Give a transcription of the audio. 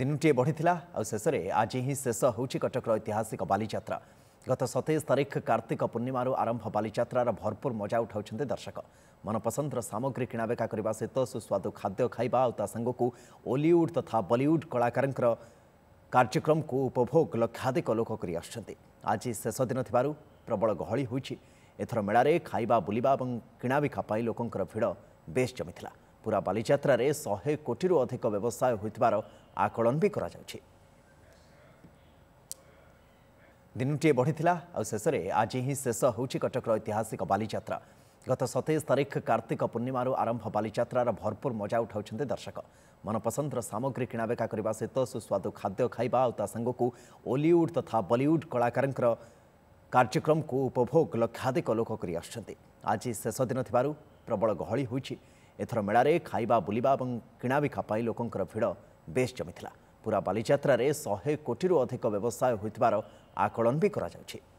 দেনুতিে बढिथिला आ ससरे আজিহি শেষ হউচি কটকৰ ঐতিহাসিক বালি যাত্রা গত 27 তাৰিখ Kartik পুনিমাৰ আৰম্ভ বালি যাত্রাৰ ভৰপূৰ মজা উঠাউচন্তে দৰ্শক মনপছন্দৰ সামগ্ৰী কিনাব কাৰিবা সেতো সুস্বাদু খাদ্য খাইবা আৰু তাৰ सঙোকু hollywood তথা bollywood কলাকাৰৰ কাৰ্যক্ৰম কো উপভোগ লখাদিক লোক কৰি আছন্তি আজি শেষ দিন থিবারু প্ৰবল গহলি হৈচি এথৰ মেলাৰে খাইবা বুলিবা আৰু কিনাবি খপাই লোকৰ ভিড় বেছ জমিতলা ପୁରା ବାଲିଯାତ୍ରାରେ ଶହେ କୋଟିରୁ ଅଧିକ ବ୍ୟବସାୟ ହୋଇଥିବାର ଆକଳନ ବି କରାଯାଉଛି ଦିନଟିଏ ବଢ଼ିଥିଲା ଆଉ ଶେଷରେ ଆଜି ହିଁ ଶେଷ ହେଉଛି କଟକର ଐତିହାସିକ ବାଲିଯାତ୍ରା ଗତ ସତେଇଶ ତାରିଖ କାର୍ତ୍ତିକ ପୂର୍ଣ୍ଣିମାରୁ ଆରମ୍ଭ ବାଲିଯାତ୍ରାର ଭରପୁର ମଜା ଉଠାଉଛନ୍ତି ଦର୍ଶକ ମନପସନ୍ଦର ସାମଗ୍ରୀ କିଣାବେକା କରିବା ସହିତ ସୁସ୍ୱାଦୁ ଖାଦ୍ୟ ଖାଇବା ଆଉ ତା ସାଙ୍ଗକୁ ଓଲିଉଡ୍ ତଥା ବଲିଉଡ୍ କଳାକାରଙ୍କର କାର୍ଯ୍ୟକ୍ରମକୁ ଉପଭୋଗ ଲକ୍ଷାଧିକ ଲୋକ କରି ଆସୁଛନ୍ତି ଆଜି ଶେଷ ଦିନ ଥିବାରୁ ପ୍ରବଳ ଗହଳି ହୋଇଛି ଏଥର ମେଳାରେ ଖାଇବା ବୁଲିବା ଏବଂ କିଣାବିକା ପାଇଁ ଲୋକଙ୍କର ଭିଡ଼ ବେଶ୍ ଜମିଥିଲା ପୁରା ବାଲିଯାତ୍ରାରେ ଶହେ କୋଟିରୁ ଅଧିକ ବ୍ୟବସାୟ ହୋଇଥିବାର ଆକଳନ ବି କରାଯାଉଛି